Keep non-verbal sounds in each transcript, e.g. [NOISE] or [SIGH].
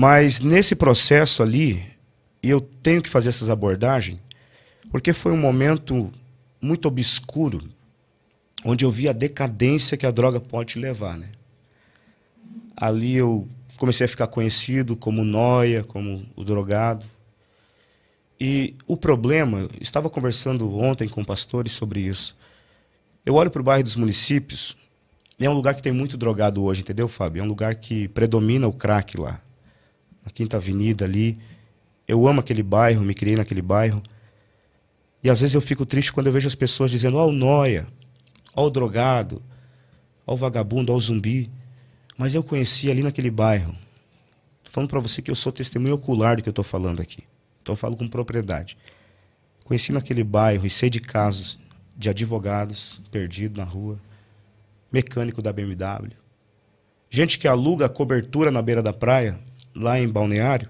Mas nesse processo ali, eu tenho que fazer essas abordagens, porque foi um momento muito obscuro, onde eu vi a decadência que a droga pode levar, né? Ali eu comecei a ficar conhecido como noia, como o drogado. E o problema, estava conversando ontem com pastores sobre isso. Eu olho para o bairro dos municípios, e é um lugar que tem muito drogado hoje, entendeu, Fábio? É um lugar que predomina o crack lá na Quinta Avenida ali. Eu amo aquele bairro, me criei naquele bairro. E às vezes eu fico triste quando eu vejo as pessoas dizendo: ó, oh, o noia, ó, oh, o drogado, ó, oh, o vagabundo, ó, o zumbi. Mas eu conheci ali naquele bairro. Estou falando para você que eu sou testemunho ocular do que eu estou falando aqui. Então eu falo com propriedade. Conheci naquele bairro e sei de casos de advogados perdidos na rua, mecânico da BMW, gente que aluga cobertura na beira da praia lá em Balneário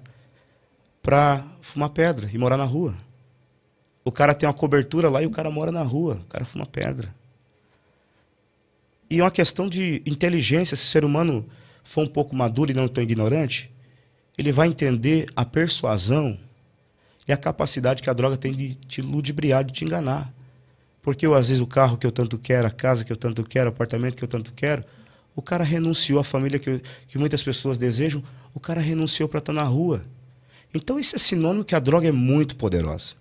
para fumar pedra e morar na rua. O cara tem uma cobertura lá e o cara mora na rua, o cara fuma pedra. E é uma questão de inteligência, se o ser humano for um pouco maduro e não tão ignorante, ele vai entender a persuasão e a capacidade que a droga tem de te ludibriar, de te enganar. Porque eu, às vezes o carro que eu tanto quero, a casa que eu tanto quero, o apartamento que eu tanto quero, o cara renunciou à família que, que muitas pessoas desejam, o cara renunciou para estar tá na rua. Então isso é sinônimo que a droga é muito poderosa.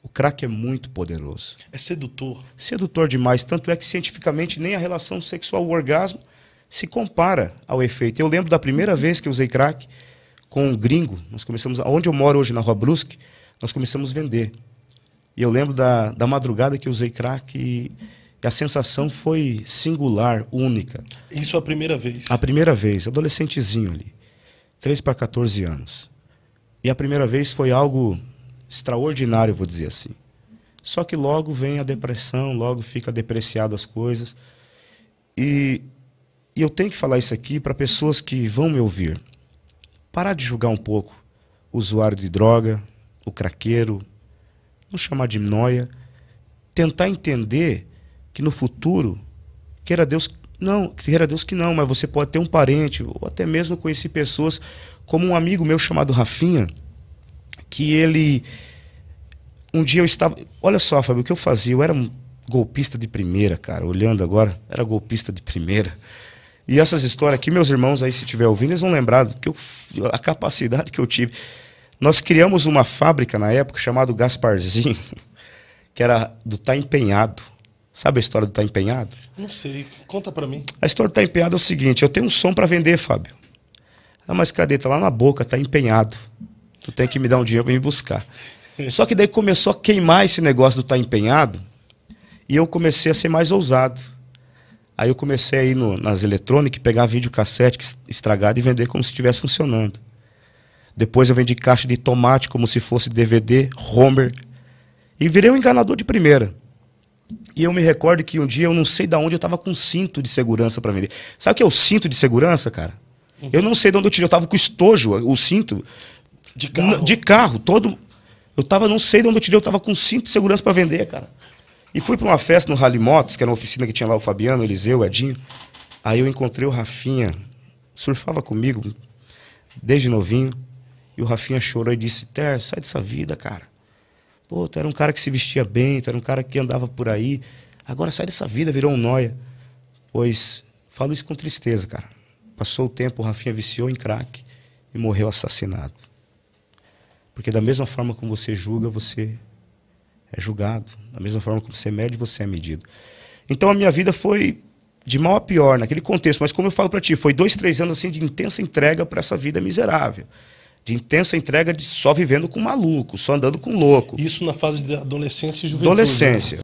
O crack é muito poderoso. É sedutor. Sedutor demais. Tanto é que cientificamente nem a relação sexual, o orgasmo, se compara ao efeito. Eu lembro da primeira vez que eu usei crack com um gringo. Nós começamos, onde eu moro hoje, na Rua Brusque, nós começamos a vender. E eu lembro da, da madrugada que eu usei crack e e a sensação foi singular, única. Isso a primeira vez? A primeira vez, adolescentezinho ali. 3 para 14 anos. E a primeira vez foi algo extraordinário, vou dizer assim. Só que logo vem a depressão, logo fica depreciado as coisas. E, e eu tenho que falar isso aqui para pessoas que vão me ouvir. Parar de julgar um pouco o usuário de droga, o craqueiro, não chamar de noia. Tentar entender que no futuro, queira Deus, não, queira Deus que não, mas você pode ter um parente, ou até mesmo conheci pessoas, como um amigo meu chamado Rafinha, que ele. Um dia eu estava. Olha só, Fábio, o que eu fazia? Eu era um golpista de primeira, cara. Olhando agora, era golpista de primeira. E essas histórias aqui, meus irmãos aí, se tiver ouvindo, eles vão lembrar do que eu, a capacidade que eu tive. Nós criamos uma fábrica na época chamada Gasparzinho, [LAUGHS] que era do Tá Empenhado. Sabe a história do Tá Empenhado? Não sei. Conta para mim. A história do Tá Empenhado é o seguinte: eu tenho um som para vender, Fábio. Ah, mas cadê? Tá lá na boca, tá empenhado. Tu tem que me dar um dinheiro para me buscar. [LAUGHS] Só que daí começou a queimar esse negócio do tá empenhado e eu comecei a ser mais ousado. Aí eu comecei a ir no, nas eletrônicas, pegar videocassete estragado e vender como se estivesse funcionando. Depois eu vendi caixa de tomate como se fosse DVD, Homer. E virei um enganador de primeira. E eu me recordo que um dia eu não sei de onde eu tava com um cinto de segurança para vender. Sabe o que é o cinto de segurança, cara? Uhum. Eu não sei de onde eu tirei, eu tava com estojo, o cinto. De carro? De carro, todo. Eu tava, não sei de onde eu tirei, eu tava com cinto de segurança para vender, cara. E fui para uma festa no Rally Motos, que era uma oficina que tinha lá o Fabiano, o Eliseu, o Edinho. Aí eu encontrei o Rafinha, surfava comigo desde novinho. E o Rafinha chorou e disse: Ter, sai dessa vida, cara. Pô, tu era um cara que se vestia bem, tu era um cara que andava por aí. Agora sai dessa vida, virou um noia. Pois, falo isso com tristeza, cara. Passou o tempo, o Rafinha viciou em crack e morreu assassinado. Porque da mesma forma como você julga, você é julgado. Da mesma forma como você mede, você é medido. Então a minha vida foi de mal a pior naquele contexto. Mas como eu falo para ti, foi dois, três anos assim de intensa entrega para essa vida miserável de intensa entrega de só vivendo com maluco, só andando com louco. Isso na fase de adolescência e juventude. Né? Adolescência. Né?